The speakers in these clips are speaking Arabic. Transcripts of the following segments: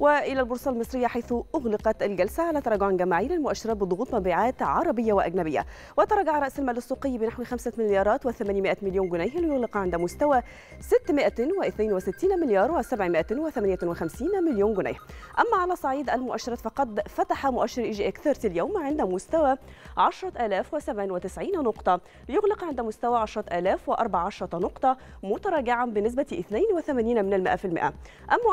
والى البورصه المصريه حيث اغلقت الجلسه على تراجع جماعي للمؤشرات بضغوط مبيعات عربيه واجنبيه وتراجع راس المال السوقي بنحو 5 مليارات و800 مليون جنيه ليغلق عند مستوى 662 مليار و758 مليون جنيه اما على صعيد المؤشرات فقد فتح مؤشر اي جي اك 30 اليوم عند مستوى 10097 نقطه ليغلق عند مستوى 10014 نقطه متراجعا بنسبه 82 من المئة في أما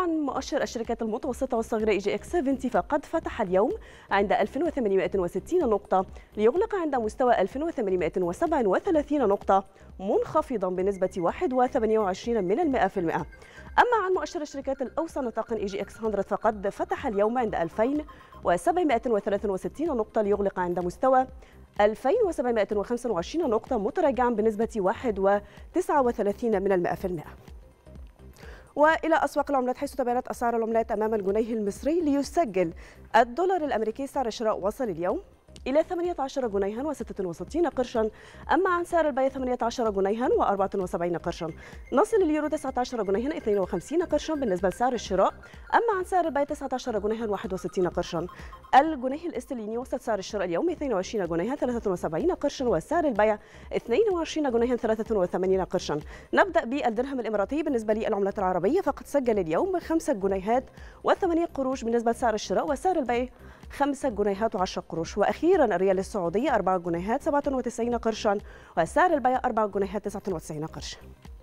عن مؤشر الشركات المتوسطة المتوسطة والصغيرة اي جي اكس 70 فقد فتح اليوم عند 2860 نقطة ليغلق عند مستوى 2837 نقطة منخفضا بنسبة 1.28 من المئة في المئة أما عن مؤشر الشركات الأوسع نطاقا اي جي اكس 100 فقد فتح اليوم عند 2763 نقطة ليغلق عند مستوى 2725 نقطة متراجعا بنسبة 1.39 من المئة في المئة والى اسواق العملات حيث تباينت اسعار العملات امام الجنيه المصري ليسجل الدولار الامريكي سعر الشراء وصل اليوم إلى 18 جنيها و66 قرشا أما عن سعر البيع 18 جنيها و74 قرشا نصل اليورو 19 جنيها 52 قرشا بالنسبة لسعر الشراء أما عن سعر البيع 19 جنيها و61 قرشا الجنيه الاسترليني وصل سعر الشراء اليوم 22 جنيها 73 قرشا وسعر البيع 22 جنيها 83 قرشا نبدأ بالدرهم الإماراتي بالنسبة للعملات العربية فقد سجل اليوم 5 جنيهات و8 قروش بالنسبة لسعر الشراء وسعر البيع 5 جنيهات و10 قروش واخيرا الريال السعودي 4 جنيهات 97 قرشا وسعر البيع 4 جنيهات 99 قرشا